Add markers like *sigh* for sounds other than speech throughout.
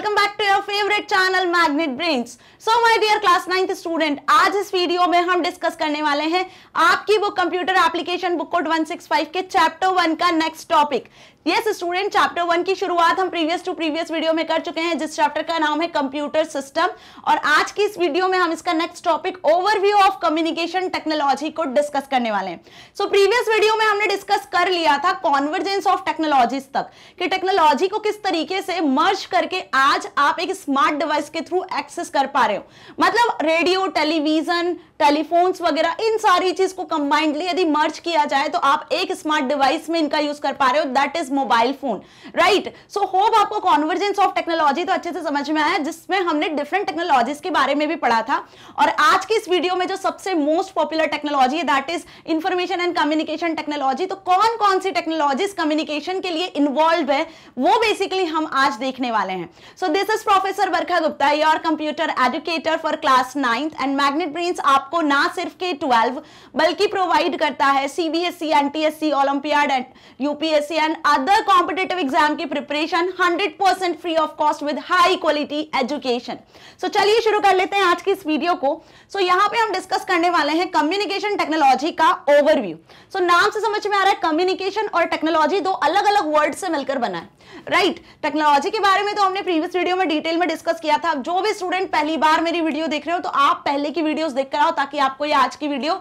welcome back your favourite channel magnet Brains. So my dear class ninth student आज इस video में हम discuss करने वाले हैं आपकी book computer application book code 165 के चैप्टर वन का next topic yes student chapter one की शुरुआत हम प्रीवियस टू प्रीवियस वीडियो में कर चुके हैं जिस चैप्टर का नाम है कंप्यूटर सिस्टम और आज की इस वीडियो में हम इसका next topic overview of communication technology को डिस्कस करने वाले हैं सो प्रीवियस वीडियो में हमने डिस्कस कर लिया था कॉन्वर्जेंस ऑफ टेक्नोलॉजीज तक कि टेक्नोलॉजी को किस तरीके से मर्ज करके आज आप एक स्मार्ट डिवाइस के थ्रू एक्सेस कर पा रहे हो मतलब रेडियो टेलीविजन टेलीफोन्स वगैरह इन सारी चीज को कंबाइंडली यदि मर्ज किया जाए तो आप एक स्मार्ट डिवाइस में इनका यूज कर पा रहे हो that is mobile phone right so hope आपको कॉन्वर्जेंस ऑफ टेक्नोलॉजी तो अच्छे से समझ में आया जिसमें हमने डिफरेंट टेक्नोलॉजीज के बारे में भी पढ़ा था और आज की इस वीडियो में जो सबसे मोस्ट पॉपुलर टेक्नोलॉजी है that is information and communication technology तो कौन कौन सी टेक्नोलॉजीज कम्युनिकेशन के लिए इन्वॉल्व है वो बेसिकली हम आज देखने वाले हैं so this is professor Barkha Gupta your computer educator for class ninth and magnet brains आपको ना सिर्फ के ट्वेल्व बल्कि प्रोवाइड करता है CBSE NTSC Olympiad and UPSC and other competitive exam की preparation 100% free of cost with high quality education so चलिए शुरू कर लेते हैं आज की इस वीडियो को सो so, यहाँ पे हम डिस्कस करने वाले हैं कम्युनिकेशन टेक्नोलॉजी का ओवरव्यू सो so, नाम से समझ में आ रहा है कम्युनिकेशन और टेक्नोलॉजी दो अलग अलग वर्ड से मिलकर बना है राइट right, टेक्नोलॉजी के बारे में तो हमने प्रीवियस वीडियो में डिटेल में डिस्कस किया था जो भी स्टूडेंट पहली बार मेरी वीडियो देख रहे हो तो आप पहले की वीडियोस देख कर आओ ताकि आपको ये आज की वीडियो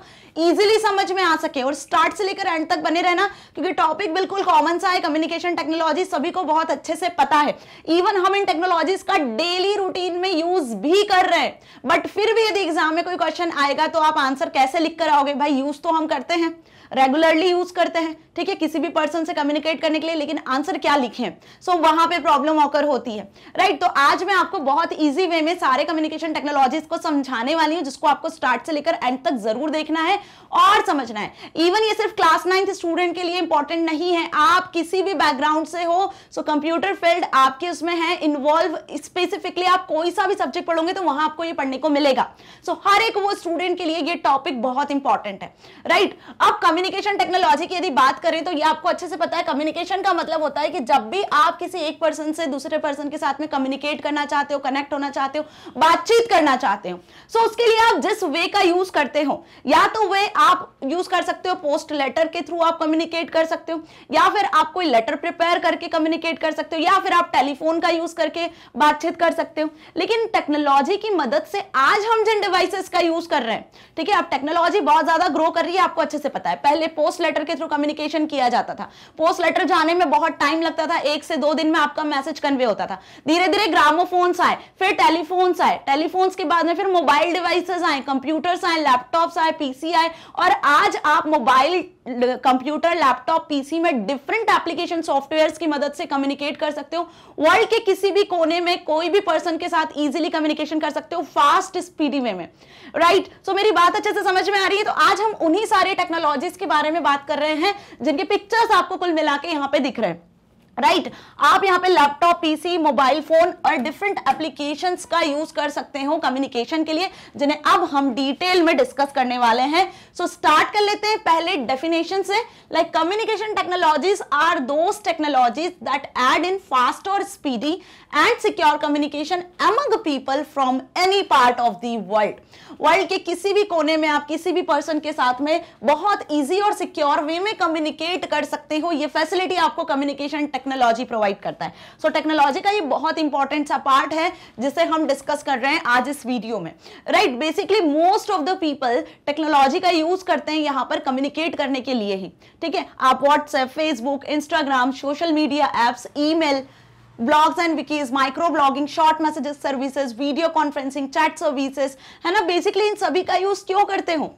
इजीली समझ में आ सके और स्टार्ट से लेकर एंड तक बने रहना क्योंकि टॉपिक बिल्कुल कॉमन सा है कम्युनिकेशन टेक्नोलॉजी सभी को बहुत अच्छे से पता है इवन हम इन टेक्नोलॉजीज का डेली रूटीन में यूज भी कर रहे हैं बट फिर भी यदि एग्जाम में कोई क्वेश्चन आएगा तो आप आंसर कैसे लिख कर आओगे भाई यूज तो हम करते हैं रेगुलरली यूज करते हैं ठीक है किसी भी पर्सन से कम्युनिकेट करने के लिए लेकिन आंसर क्या लिखे सो so, वहां पे प्रॉब्लम ऑकर होती है राइट right? तो आज मैं आपको बहुत ईजी वे में सारे कम्युनिकेशन टेक्नोलॉजीज को समझाने वाली हूँ जिसको आपको स्टार्ट से लेकर एंड तक जरूर देखना है और समझना है इवन ये सिर्फ क्लास नाइन्थ स्टूडेंट के लिए इंपॉर्टेंट नहीं है आप किसी भी बैकग्राउंड से हो सो कंप्यूटर फील्ड आपके उसमें है इन्वॉल्व स्पेसिफिकली आप कोई सा भी सब्जेक्ट पढ़ोगे तो वहां आपको ये पढ़ने को मिलेगा सो so, हर एक वो स्टूडेंट के लिए ये टॉपिक बहुत इंपॉर्टेंट है राइट right? अब कम्युनिकेशन टेक्नोलॉजी की यदि बात करें करें तो ये आपको अच्छे से पता है कम्युनिकेशन का मतलब होता है कि जब भी आप किसी एक पर्सन से दूसरे पर्सन के साथ में कम्युनिकेट करना चाहते हो कनेक्ट होना चाहते हो बातचीत करना चाहते हो सो so, उसके लिए आप जिस वे का यूज करते हो या तो वे आप यूज कर सकते हो पोस्ट लेटर के थ्रू आप कम्युनिकेट कर सकते हो या फिर आप कोई लेटर प्रिपेयर करके कम्युनिकेट कर सकते हो या फिर आप टेलीफोन का यूज करके बातचीत कर सकते हो लेकिन टेक्नोलॉजी की मदद से आज हम जिन डिवाइसेस का यूज कर रहे हैं ठीक है अब टेक्नोलॉजी बहुत ज्यादा ग्रो कर रही है आपको अच्छे से पता है पहले पोस्ट लेटर के थ्रू कम्युनिकेशन कम्युनिकेशन किया जाता था पोस्ट लेटर जाने में बहुत टाइम लगता था एक से दो दिन में आपका मैसेज कन्वे होता था धीरे धीरे ग्रामोफोन्स आए फिर टेलीफोन्स आए टेलीफोन्स के बाद में फिर मोबाइल डिवाइसेस आए कंप्यूटर्स आए लैपटॉप्स आए पीसी आए और आज आप मोबाइल कंप्यूटर लैपटॉप पीसी में डिफरेंट एप्लीकेशन सॉफ्टवेयर की मदद से कम्युनिकेट कर सकते हो वर्ल्ड के किसी भी कोने में कोई भी पर्सन के साथ इजिली कम्युनिकेशन कर सकते हो फास्ट स्पीडी वे में राइट right? सो so, मेरी बात अच्छे से समझ में आ रही है तो आज हम उन्हीं सारे टेक्नोलॉजीज के बारे में बात कर रहे हैं जिनके पिक्चर्स आपको कुल मिला के यहाँ पे दिख रहे हैं राइट right. आप यहां पे लैपटॉप पीसी मोबाइल फोन और डिफरेंट एप्लीकेशन का यूज कर सकते हो कम्युनिकेशन के लिए जिन्हें अब हम डिटेल में डिस्कस करने वाले हैं सो so, स्टार्ट कर लेते हैं पहले डेफिनेशन से like communication technologies are those technologies that aid in fast और speedy and secure communication among people from any part of the world world के किसी भी कोने में आप किसी भी पर्सन के साथ में बहुत ईजी और सिक्योर वे में कम्युनिकेट कर सकते हो ये फैसिलिटी आपको कम्युनिकेशन टेक्नोलॉजी प्रोवाइड करता है सो so, टेक्नोलॉजी का ये बहुत इंपॉर्टेंट सा पार्ट है जिसे हम डिस्कस कर रहे हैं आज इस वीडियो में right basically most of the people technology का यूज करते हैं यहाँ पर कम्युनिकेट करने के लिए ही ठीक है आप WhatsApp Facebook Instagram social media apps e blogs and wikis micro blogging short messages services video conferencing chat services है ना बेसिकली इन सभी का यूज क्यों करते हो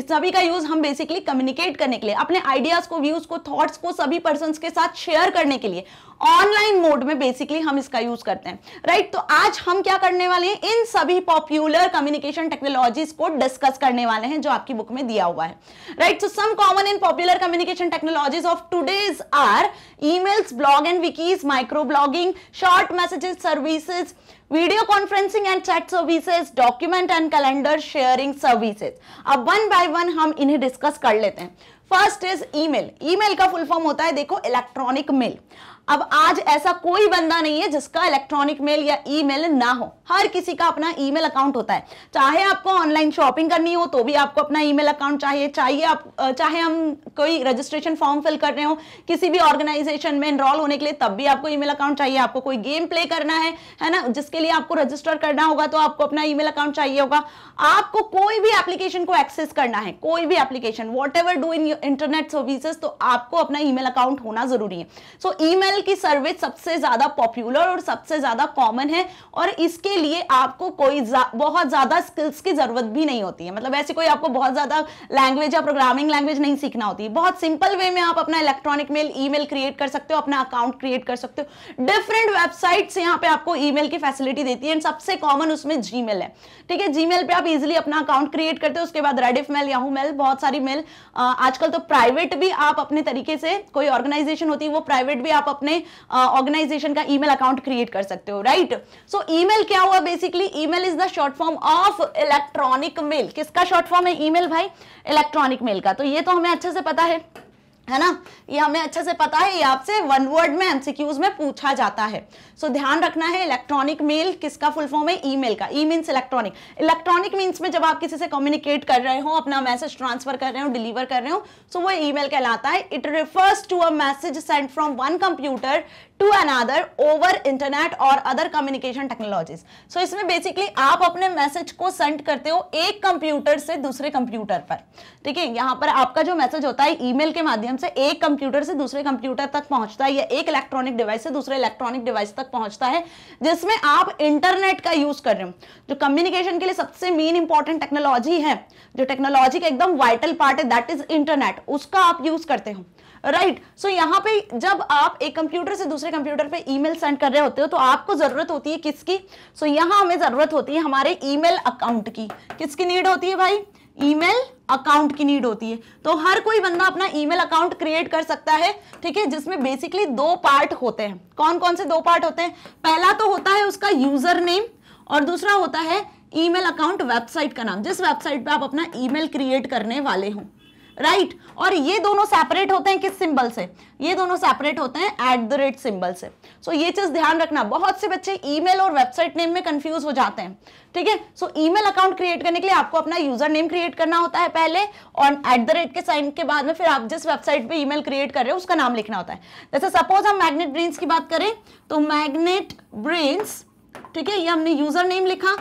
इस सभी का यूज हम बेसिकली कम्युनिकेट करने के लिए अपने आइडियाज को व्यूज को थॉट्स को सभी पर्सन के साथ शेयर करने के लिए ऑनलाइन मोड में बेसिकली हम इसका यूज करते हैं राइट right? तो आज हम क्या करने वाले हैं इन सभी पॉपुलर कम्युनिकेशन टेक्नोलॉजीज को डिस्कस करने वाले हैं जो आपकी बुक में दिया हुआ है right so some common in popular communication technologies of today's are emails blog and wikis micro blogging short messages services video conferencing and chat services document and calendar sharing services अब one by one हम इन्हें discuss कर लेते हैं first is email email का full form होता है देखो इलेक्ट्रॉनिक मेल अब आज ऐसा कोई बंदा नहीं है जिसका इलेक्ट्रॉनिक मेल या ईमेल ना हो हर किसी का अपना ईमेल अकाउंट होता है चाहे आपको ऑनलाइन शॉपिंग करनी हो तो भी आपको अपना ईमेल अकाउंट चाहिए चाहिए आप चाहे हम कोई रजिस्ट्रेशन फॉर्म फिल कर रहे हो किसी भी ऑर्गेनाइजेशन में इनरोल होने के लिए तब भी आपको ईमेल अकाउंट चाहिए आपको कोई गेम प्ले करना है है ना जिसके लिए आपको रजिस्टर करना होगा तो आपको अपना ईमेल अकाउंट चाहिए होगा आपको कोई भी एप्लीकेशन को एक्सेस करना है कोई भी application whatever do in internet services तो आपको अपना ईमेल अकाउंट होना जरूरी है सो so, ईमेल गूगल की सर्विस सबसे ज़्यादा पॉपुलर और सबसे ज़्यादा कॉमन है और इसके लिए आपको कोई जा, बहुत ज़्यादा स्किल्स की ज़रूरत भी नहीं होती है मतलब ऐसे कोई आपको बहुत ज़्यादा लैंग्वेज या प्रोग्रामिंग लैंग्वेज नहीं सीखना होती बहुत सिंपल वे में आप अपना इलेक्ट्रॉनिक मेल ई क्रिएट कर सकते हो अपना अकाउंट क्रिएट कर सकते हो डिफरेंट वेबसाइट यहाँ पे आपको ई की फैसिलिटी देती है एंड सबसे कॉमन उसमें जी है ठीक है जी पे आप इजिली अपना अकाउंट क्रिएट करते हो उसके बाद रेडिफ मेल याहू मेल बहुत सारी मेल आजकल तो प्राइवेट भी आप अपने तरीके से कोई ऑर्गेनाइजेशन होती है वो प्राइवेट भी आप अपने अपने ऑर्गेनाइजेशन का ईमेल अकाउंट क्रिएट कर सकते हो राइट सो ईमेल क्या हुआ basically email is the short form of electronic mail किसका शॉर्ट फॉर्म है ईमेल भाई इलेक्ट्रॉनिक मेल का तो ये तो हमें अच्छे से पता है है ना ये हमें अच्छे से पता है ये आपसे वन वर्ड में एमसीक्यूज में पूछा जाता है सो so, ध्यान रखना है इलेक्ट्रॉनिक मेल किसका फुल फॉर्म है ईमेल का e means electronic electronic means में जब आप किसी से कम्युनिकेट कर रहे हो अपना मैसेज ट्रांसफर कर रहे हो डिलीवर कर रहे हो सो so वो ईमेल कहलाता है it refers to a message send from one computer to another over internet और अदर कम्युनिकेशन टेक्नोलॉजीज सो इसमें बेसिकली आप अपने मैसेज को सेंड करते हो एक कंप्यूटर से दूसरे कंप्यूटर पर ठीक है यहां पर आपका जो मैसेज होता है ईमेल के माध्यम से एक कंप्यूटर से दूसरे कंप्यूटर तक पहुंचता है या एक इलेक्ट्रॉनिक डिवाइस से दूसरे इलेक्ट्रॉनिक डिवाइस तक पहुंचता है जिसमें आप इंटरनेट का यूज कर रहे हो जो कम्युनिकेशन के लिए सबसे मेन इंपॉर्टेंट टेक्नोलॉजी है जो टेक्नोलॉजी का एकदम वाइटल पार्ट है दैट इज इंटरनेट उसका आप यूज करते हो राइट right. सो so, यहाँ पे जब आप एक कंप्यूटर से दूसरे कंप्यूटर पे ईमेल सेंड कर रहे होते हो तो आपको जरूरत होती है किसकी सो so, यहाँ हमें जरूरत होती है हमारे ईमेल अकाउंट की किसकी नीड होती है भाई ईमेल अकाउंट की नीड होती है तो हर कोई बंदा अपना ईमेल अकाउंट क्रिएट कर सकता है ठीक है जिसमें बेसिकली दो पार्ट होते हैं कौन कौन से दो पार्ट होते हैं पहला तो होता है उसका यूजर नेम और दूसरा होता है ईमेल अकाउंट वेबसाइट का नाम जिस वेबसाइट पे आप अपना ईमेल क्रिएट करने वाले हों राइट right. और ये दोनों सेपरेट होते हैं किस सिंबल से ये दोनों सेपरेट होते हैं एट द रेट सिंबल से सो so, ये चीज ध्यान रखना बहुत से बच्चे ईमेल और वेबसाइट नेम में कंफ्यूज हो जाते हैं ठीक है सो ईमेल अकाउंट क्रिएट करने के लिए आपको अपना यूजर नेम क्रिएट करना होता है पहले और एट द रेट के साइन के बाद में फिर आप जिस वेबसाइट पे ईमेल क्रिएट कर रहे हो उसका नाम लिखना होता है जैसे सपोज हम मैग्नेट ब्रेन्स की बात करें तो मैग्नेट ब्रेन्स ठीक है ये हमने यूजर नेम लिखा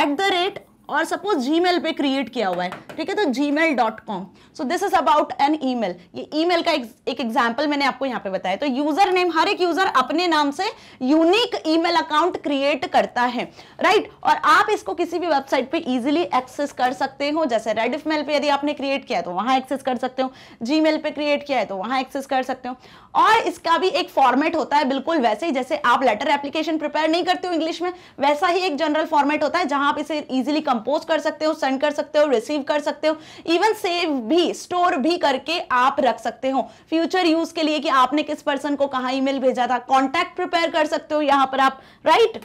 एट द रेट और सपोज जी पे क्रिएट किया हुआ है ठीक है तो Gmail dot com so this is about an email ये ई मेल का एक एग्जाम्पल मैंने आपको यहाँ पे बताया तो यूजर नेम हर एक यूजर अपने नाम से unique email account create करता है राइट right? और आप इसको किसी भी वेबसाइट पे इजिली एक्सेस कर सकते हो जैसे रेडिफ मेल पे यदि आपने क्रिएट किया है तो वहाँ एक्सेस कर सकते हो जी पे क्रिएट किया है तो वहाँ एक्सेस कर सकते हो और इसका भी एक फॉर्मेट होता है बिल्कुल वैसे ही जैसे आप लेटर एप्लीकेशन प्रिपेयर नहीं करते हो इंग्लिश में वैसा ही एक जनरल फॉर्मेट होता है जहां आप इसे ईजिली कंपोज कर सकते हो सेंड कर सकते हो रिसीव कर सकते हो इवन सेव भी स्टोर भी करके आप रख सकते हो फ्यूचर यूज के लिए कि आपने किस पर्सन को कहा ईमेल भेजा था कॉन्टैक्ट प्रिपेयर कर सकते हो यहां पर आप right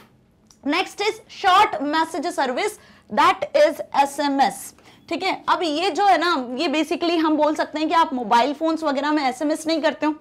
next is short message service that is S ठीक है अब ये जो है ना ये बेसिकली हम बोल सकते हैं कि आप मोबाइल फोन्स वगैरह में एसएमएस नहीं करते हो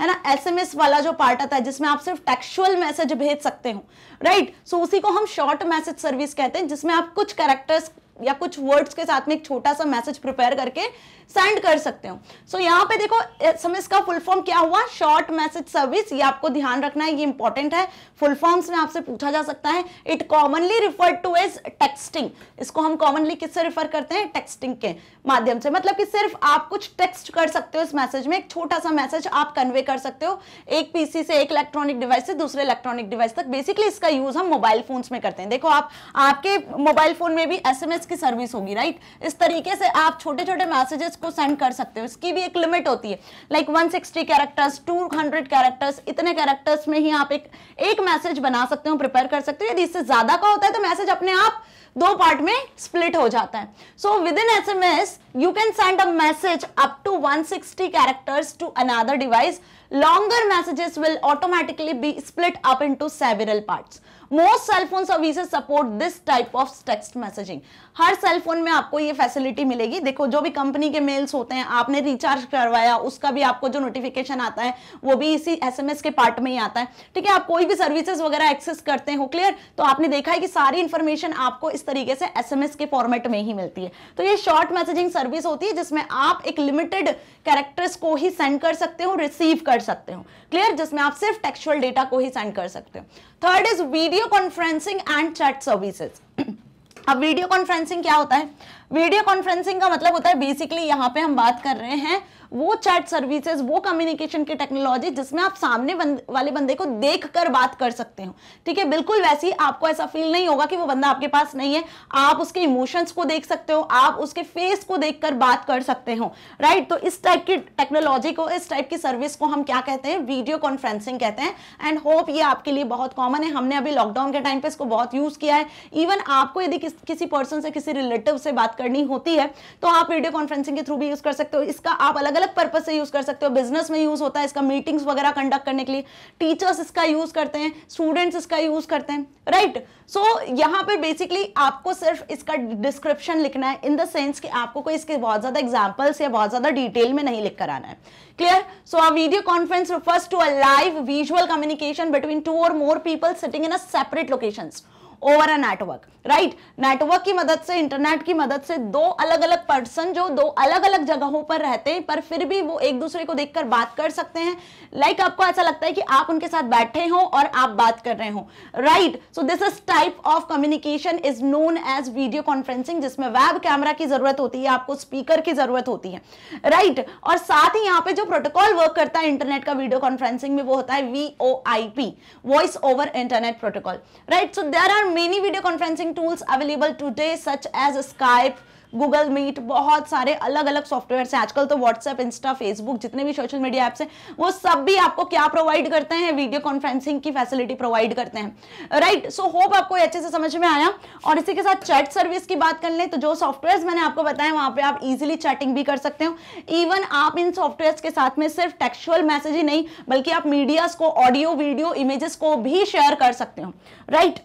है ना एसएमएस वाला जो पार्ट आता है जिसमें आप सिर्फ टेक्सुअल मैसेज भेज सकते हो राइट सो उसी को हम शॉर्ट मैसेज सर्विस कहते हैं जिसमें आप कुछ कैरेक्टर्स या कुछ वर्ड्स के साथ में एक छोटा सा मैसेज प्रिपेयर करके सेंड कर सकते हो सो so, यहाँ पे देखो समय इसका फुल फॉर्म क्या हुआ शॉर्ट मैसेज सर्विस ये आपको ध्यान रखना है ये इंपॉर्टेंट है फुल फॉर्म्स में आपसे पूछा जा सकता है it commonly refer to as texting इसको हम कॉमनली किससे रिफर करते हैं टेक्सटिंग के माध्यम से मतलब कि सिर्फ आप कुछ टेक्स्ट कर सकते हो इस मैसेज में एक छोटा सा मैसेज आप कन्वे कर सकते हो एक पीसी से एक इलेक्ट्रॉनिक डिवाइस से दूसरे इलेक्ट्रॉनिक डिवाइस तक बेसिकली इसका यूज हम मोबाइल फोन्स में करते हैं देखो आप आपके मोबाइल फोन में भी एस मैसेजेस की सर्विस होगी राइट इस तरीके से आप छोटे छोटे मैसेजेस को सेंड कर सकते हो इसकी भी एक लिमिट होती है like one sixty characters two hundred characters इतने कैरेक्टर्स में ही आप एक एक मैसेज बना सकते हो प्रिपेयर कर सकते हो यदि इससे ज्यादा का होता है तो मैसेज अपने आप दो पार्ट में स्प्लिट हो जाता है so within S M S you can send a message up to 160 characters to another device longer messages will automatically be split up into several parts most cellphone services support this type of text messaging हर cellphone में आपको ये facility मिलेगी देखो जो भी company के mails होते हैं आपने रिचार्ज करवाया उसका भी आपको जो नोटिफिकेशन आता है वो भी इसी एसएमएस के पार्ट में ही आता है ठीक है आप कोई भी सर्विसेज वगैरह एक्सेस करते हो क्लियर तो आपने देखा है कि सारी इंफॉर्मेशन आपको इस तरीके से एस के फॉर्मेट में ही मिलती है तो ये शॉर्ट मैसेजिंग सर्विस होती है जिसमें आप एक लिमिटेड कैरेक्टर्स को ही सेंड कर सकते हो रिसीव कर सकते हो क्लियर जिसमें आप सिर्फ टेक्सुअल डेटा को ही सेंड कर सकते हो third is video video conferencing and chat services *clears throat* अब वीडियो कॉन्फ्रेंसिंग क्या होता है वीडियो कॉन्फ्रेंसिंग का मतलब होता है बेसिकली यहाँ पे हम बात कर रहे हैं वो चैट सर्विसेज वो कम्युनिकेशन की टेक्नोलॉजी जिसमें आप सामने बंद, वाले बंदे को देख कर बात कर सकते हो ठीक है बिल्कुल वैसी आपको ऐसा फील नहीं होगा कि वो बंदा आपके पास नहीं है आप उसके इमोशंस को देख सकते हो आप उसके फेस को देख कर बात कर सकते हो राइट तो इस टाइप की टेक्नोलॉजी को इस टाइप की सर्विस को हम क्या कहते हैं वीडियो कॉन्फ्रेंसिंग कहते हैं एंड होप ये आपके लिए बहुत कॉमन है हमने अभी लॉकडाउन के टाइम पे इसको बहुत यूज किया है इवन आपको यदि किस, किसी पर्सन से किसी रिलेटिव से बात करनी होती है तो आप वीडियो कॉन्फ्रेंसिंग के थ्रू भी यूज कर सकते हो इसका आप अलग अलग अलग पर्पज से यूज कर सकते हो बिजनेस में यूज होता है इसका मीटिंग्स वगैरह कंडक्ट करने के लिए टीचर्स इसका यूज करते हैं स्टूडेंट्स इसका यूज करते हैं राइट सो so, यहाँ पे बेसिकली आपको सिर्फ इसका डिस्क्रिप्शन लिखना है इन द सेंस कि आपको कोई इसके बहुत ज्यादा एग्जाम्पल्स या बहुत ज्यादा डिटेल में नहीं लिख कर आना है clear so a video conference refers to a live visual communication between two or more people sitting in a separate locations over a network right network की मदद से इंटरनेट की मदद से दो अलग अलग पर्सन जो दो अलग अलग जगहों पर रहते हैं पर फिर भी वो एक दूसरे को देखकर बात कर सकते हैं लाइक like आपको ऐसा लगता है कि आप उनके साथ बैठे हो और आप बात कर रहे हो right so this is type of communication is known as video conferencing जिसमें वेब कैमरा की जरूरत होती है आपको स्पीकर की जरूरत होती है राइट right? और साथ ही यहाँ पे जो प्रोटोकॉल वर्क करता है इंटरनेट का वीडियो कॉन्फ्रेंसिंग में वो होता है VoIP voice over internet protocol right so there are are many video conferencing tools available today such as Skype, Google Meet बहुत सारे अलग अलग सॉफ्टवेयर हैं आजकल तो WhatsApp, Insta, Facebook जितने भी सोशल मीडिया एप्स हैं वो सब भी आपको क्या प्रोवाइड करते हैं वीडियो कॉन्फ्रेंसिंग की फैसिलिटी प्रोवाइड करते हैं राइट सो होप आपको अच्छे से समझ में आया और इसी के साथ चैट सर्विस की बात कर लें तो जो सॉफ्टवेयर मैंने आपको बताया वहाँ पर आप इजिली चैटिंग भी कर सकते हो इवन आप इन सॉफ्टवेयर के साथ में सिर्फ टेक्सुअल मैसेज ही नहीं बल्कि आप मीडियाज को ऑडियो वीडियो इमेजेस को भी शेयर कर सकते हो right right?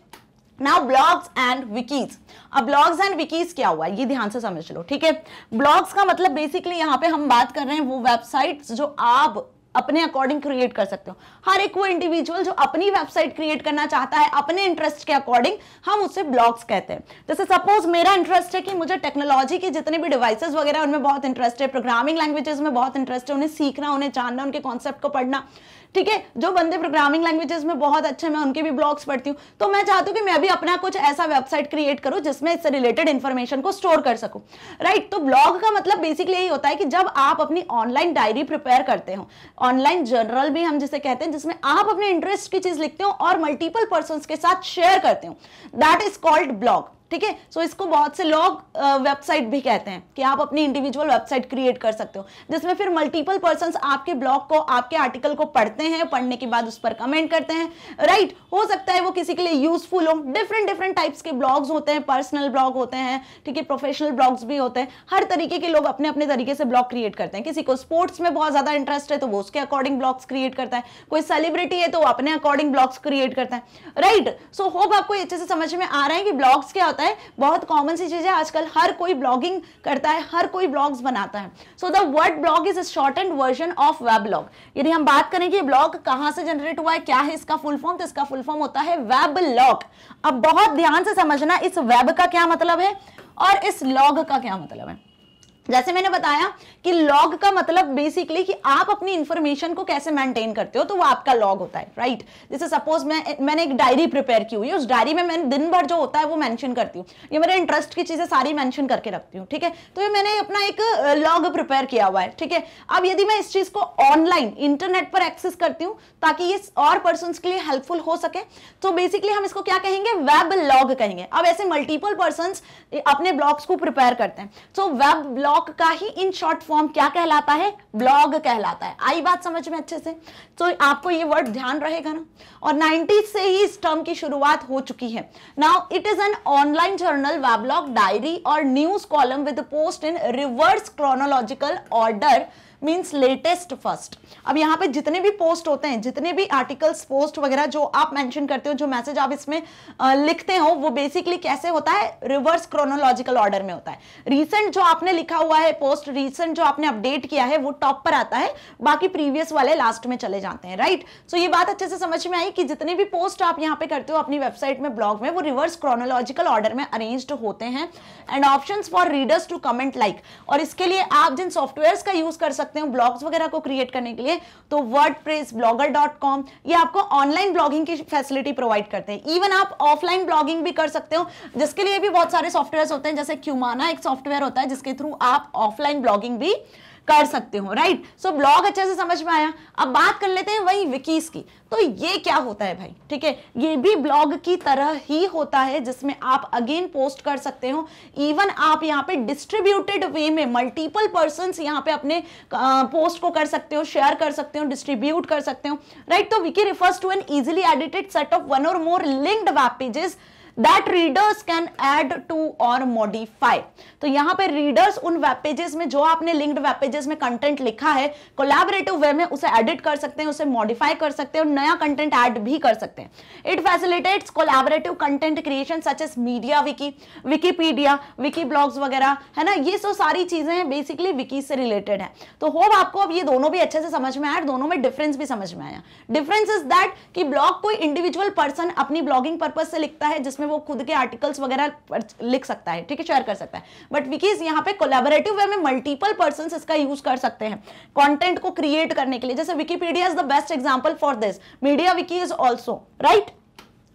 Now blogs and wikis अब ब्लॉग्स एंड विकीज क्या हुआ ये ध्यान से समझ लो ठीक है ब्लॉग्स का मतलब बेसिकली यहाँ पे हम बात कर रहे हैं वो वेबसाइट्स जो आप अपने अकॉर्डिंग क्रिएट कर सकते हो हर एक वो इंडिविजुअल जो अपनी वेबसाइट क्रिएट करना चाहता है अपने इंटरेस्ट के अकॉर्डिंग हम उसे ब्लॉग्स कहते हैं जैसे सपोज मेरा इंटरेस्ट है कि मुझे टेक्नोलॉजी के जितने भी डिवाइसेस वगैरह उनमें बहुत इंटरेस्ट है प्रोग्रामिंग लैंग्वेजेस में बहुत इंटरेस्ट है उन्हें सीखना उन्हें जानना उनके कॉन्सेप्ट को पढ़ना ठीक है जो बंदे प्रोग्रामिंग लैंग्वेजेस में बहुत अच्छे मैं उनके भी ब्लॉग्स पढ़ती हूँ तो मैं चाहती हूँ कि मैं भी अपना कुछ ऐसा वेबसाइट क्रिएट करूँ जिसमें इससे रिलेटेड इन्फॉर्मेशन को स्टोर कर सकूँ राइट तो ब्लॉग का मतलब बेसिकली यही होता है कि जब आप अपनी ऑनलाइन डायरी प्रिपेयर करते हो ऑनलाइन जर्नल भी हम जिसे कहते हैं जिसमें आप अपने इंटरेस्ट की चीज लिखते हो और मल्टीपल पर्सन के साथ शेयर करते हो दैट इज कॉल्ड ब्लॉग ठीक है सो इसको बहुत से लोग वेबसाइट भी कहते हैं कि आप अपनी इंडिविजुअल वेबसाइट क्रिएट कर सकते हो जिसमें फिर मल्टीपल पर्सन आपके ब्लॉग को आपके आर्टिकल को पढ़ते हैं पढ़ने के बाद उस पर कमेंट करते हैं राइट right, हो सकता है वो किसी के लिए यूजफुल हो डिफरेंट डिफरेंट टाइप्स के ब्लॉग्स होते हैं पर्सनल ब्लॉग होते हैं ठीक है प्रोफेशनल ब्लॉग्स भी होते हैं हर तरीके के लोग अपने अपने तरीके से ब्लॉग क्रिएट करते हैं किसी को स्पोर्ट्स में बहुत ज्यादा इंटरेस्ट है तो वो उसके अकॉर्डिंग ब्लॉग्स क्रिएट करता है कोई सेलिब्रिटी है तो अपने अकॉर्डिंग ब्लॉग्स क्रिएट करता है राइट सो होप आपको अच्छे से समझ में आ रहा है कि ब्लॉग्स क्या होता है जाता है बहुत कॉमन सी चीज़ है आजकल हर कोई ब्लॉगिंग करता है हर कोई ब्लॉग्स बनाता है so the word blog is shortened version of weblog यदि हम बात करें कि ब्लॉग कहां से जनरेट हुआ है क्या है इसका फुल फॉर्म तो इसका फुल फॉर्म होता है वेब लॉग अब बहुत ध्यान से समझना इस वेब का क्या मतलब है और इस लॉग का क्या मतलब है जैसे मैंने बताया कि लॉग का मतलब बेसिकली कि आप अपनी इंफॉर्मेशन को कैसे मेंटेन करते हो तो वो आपका लॉग होता है राइट जैसे सपोज मैं मैंने एक डायरी प्रिपेयर की हुई है उस डायरी में मैं दिन भर जो होता है वो मेंशन करती हूँ ये मेरे इंटरेस्ट की चीज़ें सारी मेंशन करके रखती हूँ ठीक है तो ये मैंने अपना एक लॉग प्रिपेयर किया हुआ है ठीक है अब यदि मैं इस चीज़ को ऑनलाइन इंटरनेट पर एक्सेस करती हूँ ताकि ये और पर्सन के लिए हेल्पफुल हो सके तो बेसिकली हम इसको क्या कहेंगे वेब लॉग कहेंगे अब ऐसे मल्टीपल पर्सन अपने ब्लॉग्स को प्रिपेयर करते हैं तो वेब टॉक का ही इन शॉर्ट फॉर्म क्या कहलाता है ब्लॉग कहलाता है आई बात समझ में अच्छे से तो आपको ये वर्ड ध्यान रहेगा ना और 90 से ही इस टर्म की शुरुआत हो चुकी है now it is an online journal weblog diary और news column with post in reverse chronological order means latest first अब यहाँ पे जितने भी पोस्ट होते हैं जितने भी आर्टिकल्स पोस्ट वगैरह जो आप मैंशन करते हो जो मैसेज आप इसमें लिखते हो वो बेसिकली कैसे होता है रिवर्स क्रोनोलॉजिकल ऑर्डर में होता है रिसेंट जो आपने लिखा हुआ है पोस्ट रिसेंट जो आपने अपडेट किया है वो टॉप पर आता है बाकी प्रीवियस वाले लास्ट में चले जाते हैं राइट सो so, ये बात अच्छे से समझ में आई कि जितने भी पोस्ट आप यहाँ पे करते हो अपनी वेबसाइट में ब्लॉग में वो रिवर्स क्रोनोलॉजिकल ऑर्डर में अरेंज होते हैं and option for readers to comment like और इसके लिए आप जिन सॉफ्टवेयर का यूज कर सकते सकते हो ब्लॉग्स वगैरह को क्रिएट करने के लिए तो word press blogger dot com ये आपको ऑनलाइन ब्लॉगिंग की फैसिलिटी प्रोवाइड करते हैं इवन आप ऑफलाइन ब्लॉगिंग भी कर सकते हो जिसके लिए भी बहुत सारे सॉफ्टवेयर होते हैं जैसे क्यूमाना एक सॉफ्टवेयर होता है जिसके थ्रू आप ऑफलाइन ब्लॉगिंग भी कर सकते हो राइट सो ब्लॉग अच्छे से समझ में आया अब बात कर लेते हैं वही विकीज की तो ये क्या होता है भाई ठीक है ये भी ब्लॉग की तरह ही होता है जिसमें आप अगेन पोस्ट कर सकते हो इवन आप यहाँ पे डिस्ट्रीब्यूटेड वे में मल्टीपल पर्सन यहाँ पे अपने पोस्ट को कर सकते हो शेयर कर सकते हो डिस्ट्रीब्यूट कर सकते हो राइट तो wiki refers to an easily edited set of one और more linked web pages that readers can add to और मॉडिफाई तो यहां पे रीडर्स उन वेब पेजेस में जो आपने लिंक्ड वेब पेजेस में कंटेंट लिखा है कोलैबोरेटिव वे में उसे एडिट कर सकते हैं उसे मॉडिफाई कर सकते हैं और नया कंटेंट ऐड भी कर सकते हैं it facilitates collaborative content creation such as Media Wiki Wikipedia wiki blogs वगैरह है ना ये सो सारी चीजें हैं बेसिकली विकी से रिलेटेड है तो होप आपको अब ये दोनों भी अच्छे से समझ में आया दोनों में डिफरेंस भी समझ में आया डिफरेंस इज दैट कि ब्लॉग कोई इंडिविजुअल पर्सन अपनी ब्लॉगिंग पर्पज से लिखता है जिसमें वो खुद के आर्टिकल्स वगैरह लिख सकता है ठीक है शेयर कर सकता है बट विकीज यहाँ पे कोलेबोरेटिव वे में मल्टीपल पर्सन इसका यूज कर सकते हैं कॉन्टेंट को क्रिएट करने के लिए जैसे Wikipedia is the best example for this Media Wiki is also right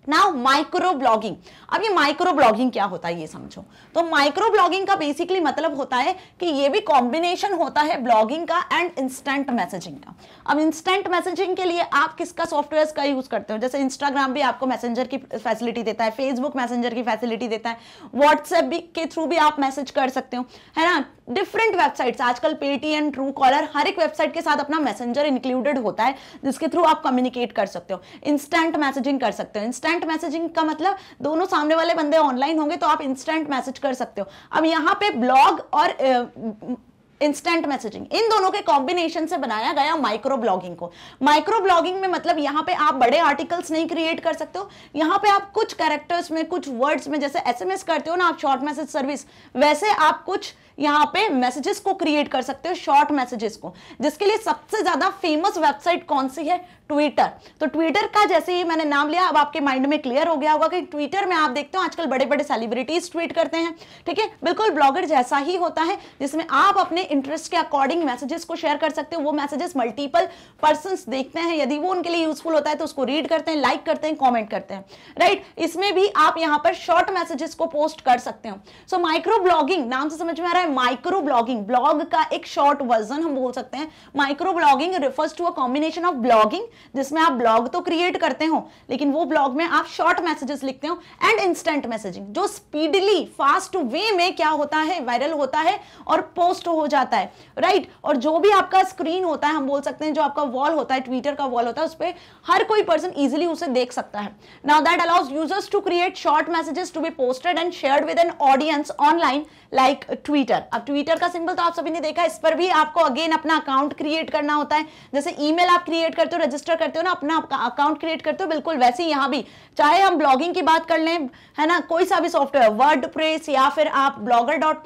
now micro blogging अब ये माइक्रो ब्लॉगिंग क्या होता है ये समझो तो माइक्रो ब्लॉगिंग का बेसिकली मतलब होता है कि ये भी कॉम्बिनेशन होता है ब्लॉगिंग का एंड इंस्टेंट मैसेजिंग का अब इंस्टेंट मैसेजिंग के लिए आप किसका सॉफ्टवेयर का यूज करते हो जैसे इंस्टाग्राम भी आपको मैसेजर की फैसिलिटी देता है फेसबुक मैसेजर की फैसिलिटी देता है व्हाट्सएप के थ्रू भी आप मैसेज कर सकते हो है ना डिफरेंट वेबसाइट्स आजकल पेटीएम ट्रू कॉलर हर एक वेबसाइट के साथ अपना मैसेंजर इंक्लूडेड होता है जिसके थ्रू आप कम्युनिकेट कर सकते हो इंस्टेंट मैसेजिंग कर सकते हो इंस्टेंट इंस्टेंट मैसेजिंग का मतलब दोनों सामने वाले बंदे ऑनलाइन होंगे तो आप इंस्टेंट मैसेज कर सकते हो अब यहाँ पे ब्लॉग और इंस्टेंट मैसेजिंग इन दोनों के कॉम्बिनेशन से बनाया गया माइक्रो ब्लॉगिंग को माइक्रो ब्लॉगिंग में मतलब यहाँ पे आप बड़े आर्टिकल्स नहीं क्रिएट कर सकते हो यहाँ पे आप कुछ कैरेक्टर्स में कुछ वर्ड्स में जैसे एसएमएस करते हो ना आप शॉर्ट मैसेज सर्विस वैसे आप कुछ uh, यहाँ पे मैसेजेस को क्रिएट कर सकते हो शॉर्ट मैसेजेस को जिसके लिए सबसे ज्यादा फेमस वेबसाइट कौन सी है ट्विटर तो ट्विटर का जैसे ही मैंने नाम लिया अब आपके माइंड में क्लियर हो गया होगा कि ट्विटर में आप देखते हो आजकल बड़े बड़े सेलिब्रिटीज ट्वीट करते हैं ठीक है बिल्कुल ब्लॉगर जैसा ही होता है जिसमें आप अपने इंटरेस्ट के अकॉर्डिंग मैसेजेस को शेयर कर सकते हो वो मैसेजेस मल्टीपल पर्सन देखते हैं यदि वो उनके लिए यूजफुल होता है तो उसको रीड करते हैं लाइक करते हैं कॉमेंट करते हैं राइट इसमें भी आप यहाँ पर शॉर्ट मैसेजेस को पोस्ट कर सकते हो सो माइक्रो ब्लॉगिंग नाम से समझ में आ रहा है है माइक्रो ब्लॉगिंग ब्लॉग का एक शॉर्ट वर्जन हम बोल सकते हैं micro blogging refers to a combination of blogging जिसमें आप ब्लॉग तो क्रिएट करते हो लेकिन वो ब्लॉग में आप शॉर्ट मैसेजेस लिखते हो एंड इंस्टेंट मैसेजिंग जो स्पीडली फास्ट वे में क्या होता है वायरल होता है और पोस्ट हो जाता है राइट right? और जो भी आपका स्क्रीन होता है हम बोल सकते हैं जो आपका वॉल होता है ट्विटर का वॉल होता है उस पर हर कोई पर्सन इजिली उसे देख सकता है now that allows users to create short messages to be posted and share with an audience online like Twitter Twitter अब ट्विटर का सिंबल तो आप सभी ने देखा इस पर भी आपको अगेन अपना अकाउंट क्रिएट करना होता है जैसे ईमेल आप क्रिएट करते हो रजिस्टर करते हो ना अपना अकाउंट क्रिएट करते हो बिल्कुल वैसे ही यहां भी चाहे हम ब्लॉगिंग की बात कर लें है ना कोई सा भी सॉफ्टवेयर वर्ड या फिर आप ब्लॉगर डॉट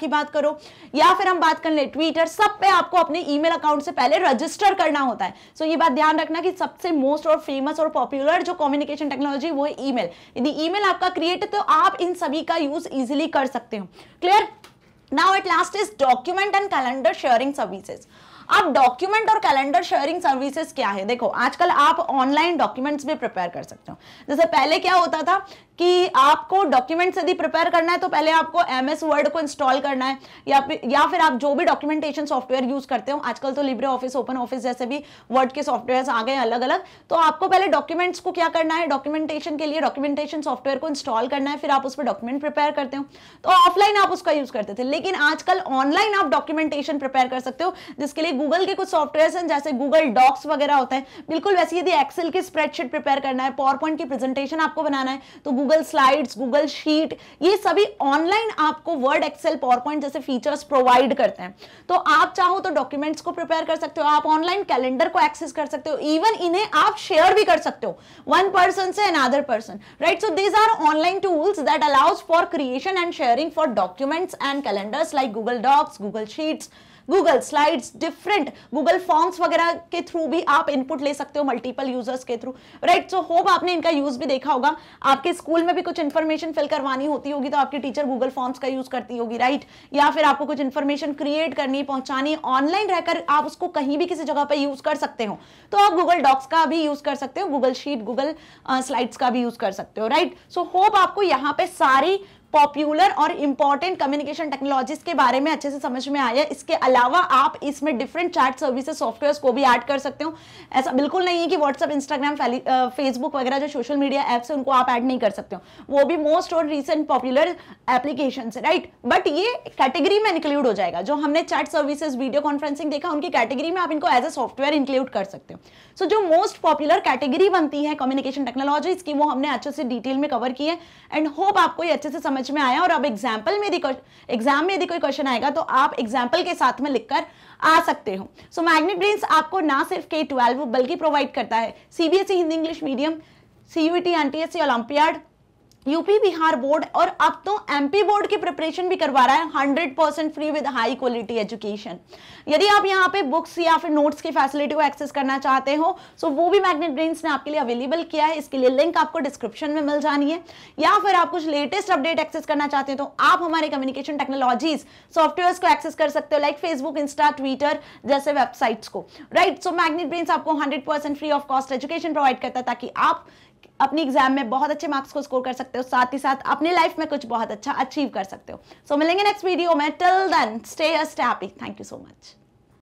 की बात करो या फिर हम बात कर लें ट्विटर सब पे आपको अपने ई अकाउंट से पहले रजिस्टर करना होता है सो ये बात ध्यान रखना की सबसे मोस्ट और फेमस और पॉपुलर जो कम्युनिकेशन टेक्नोलॉजी वो ई मेल यदि ई आपका क्रिएट है तो आप इन सभी का यूज इजिली कर सकते हो clear Now at last is document and calendar sharing services. अब डॉक्यूमेंट और कैलेंडर शेयरिंग सर्विसेज क्या है देखो आजकल आप ऑनलाइन डॉक्यूमेंट्स भी प्रिपेयर कर सकते हो जैसे पहले क्या होता था कि आपको डॉक्यूमेंट्स यदि प्रिपेयर करना है तो पहले आपको एम एस वर्ड को इंस्टॉल करना है या फिर या फिर आप जो भी डॉक्यूमेंटेशन सॉफ्टवेयर यूज करते हो आजकल तो लिब्रे ऑफिस ओपन ऑफिस जैसे भी वर्ड के सॉफ्टवेयर आ गए अलग अलग तो आपको पहले डॉक्यूमेंट्स को क्या करना है डॉक्यूमेंटेशन के लिए डॉक्यूमेंटेशन सॉफ्टवेयर को इंस्टॉल करना है फिर आप उस पर डॉक्यूमेंट प्रिपेयर करते हो तो ऑफलाइन आप उसका यूज करते थे लेकिन आजकल ऑनलाइन आप डॉक्यूमेंटेशन प्रिपेयर कर सकते हो जिसके लिए गूगल के कुछ सॉफ्टवेयर हैं जैसे गूगल डॉक्स वगैरह होते हैं बिल्कुल वैसे यदि एक्सेल की स्प्रेडशीट प्रिपेयर करना है पावर पॉइंट की प्रेजेंटेशन आपको बनाना है तो गूगल स्लाइड्स गूगल शीट ये सभी ऑनलाइन आपको वर्ड एक्सेल पावर पॉइंट जैसे फीचर्स प्रोवाइड करते हैं तो आप चाहो तो डॉक्यूमेंट्स को प्रिपेयर कर सकते हो आप ऑनलाइन कैलेंडर को एक्सेस कर सकते हो इवन इन्हें आप शेयर भी कर सकते हो वन पर्सन से another person right so these are online tools that allows for creation and sharing for documents and calendars like Google Docs Google Sheets Google Slides different Google Forms वगैरह के through भी आप input ले सकते हो multiple users के through right so hope आपने इनका यूज भी देखा होगा आपके स्कूल में भी कुछ इन्फॉर्मेशन फिल करवानी होती होगी तो आपकी टीचर गूगल फॉर्म्स का यूज करती होगी राइट या फिर आपको कुछ इन्फॉर्मेशन क्रिएट करनी पहुंचानी ऑनलाइन रहकर आप उसको कहीं भी किसी जगह पर यूज कर सकते हो तो आप गूगल डॉक्स का भी यूज कर सकते हो गूगल शीट गूगल स्लाइड्स का भी यूज कर सकते हो राइट सो होप आपको यहाँ पे सारी पॉपुलर और इंपॉर्टेंट कम्युनिकेशन टेक्नोलॉजीज के बारे में अच्छे से समझ में आया इसके अलावा आप इसमें डिफरेंट चैट सर्विसेज सॉफ्टवेयर को भी ऐड कर सकते हो ऐसा बिल्कुल नहीं है कि व्हाट्सअप इंस्टाग्राम फेसबुक वगैरह जो सोशल मीडिया एप्स है उनको आप ऐड नहीं कर सकते हो वो भी मोस्ट और रिसेंट पॉपुलर एप्लीकेशन है राइट बट ये कैटेगरी में इंक्लूड हो जाएगा जो हमने चैट सर्विसेज वीडियो कॉन्फ्रेंसिंग देखा उनकी कैटेगरी में आप इनको एज ए सॉफ्टवेयर इंक्लूड कर सकते हो सो so, जो मोस्ट पॉपुलर कैटेगरी बनती है कम्युनिकेशन टेक्नोलॉजीज की वो हमने अच्छे से डिटेल में कवर की है एंड होप आपको ये अच्छे से समझ समझ में आया और अब एग्जाम्पल में यदि एग्जाम में यदि कोई क्वेश्चन आएगा तो आप एग्जाम्पल के साथ में लिखकर आ सकते हो सो मैग्नेट ब्रेन्स आपको ना सिर्फ के ट्वेल्व बल्कि प्रोवाइड करता है CBSE Hindi English medium CUET olympiad UP Bihar board और अब तो एमपी बोर्ड की प्रिपरेशन भी करवा रहा है hundred percent free with high quality education यदि आप यहाँ पे बुक्स या फिर नोट्स की फैसिलिटी को एक्सेस करना चाहते हो तो वो भी मैग्नेट ब्रेन्स ने आपके लिए अवेलेबल किया है इसके लिए लिंक आपको डिस्क्रिप्शन में मिल जानी है या फिर आप कुछ लेटेस्ट अपडेट एक्सेस करना चाहते हैं तो आप हमारे कम्युनिकेशन टेक्नोलॉजीज सॉफ्टवेयर को एक्सेस कर सकते हो लाइक फेसबुक इंस्टा ट्विटर जैसे वेबसाइट्स को राइट सो मैग्नेट ब्रेन्स आपको hundred free of cost education provide करता है ताकि आप अपनी एग्जाम में बहुत अच्छे मार्क्स को स्कोर कर सकते हो साथ ही साथ अपनी लाइफ में कुछ बहुत अच्छा अचीव कर सकते हो सो so, मिलेंगे नेक्स्ट वीडियो में टिल देन स्टे अस्ट happy thank you so much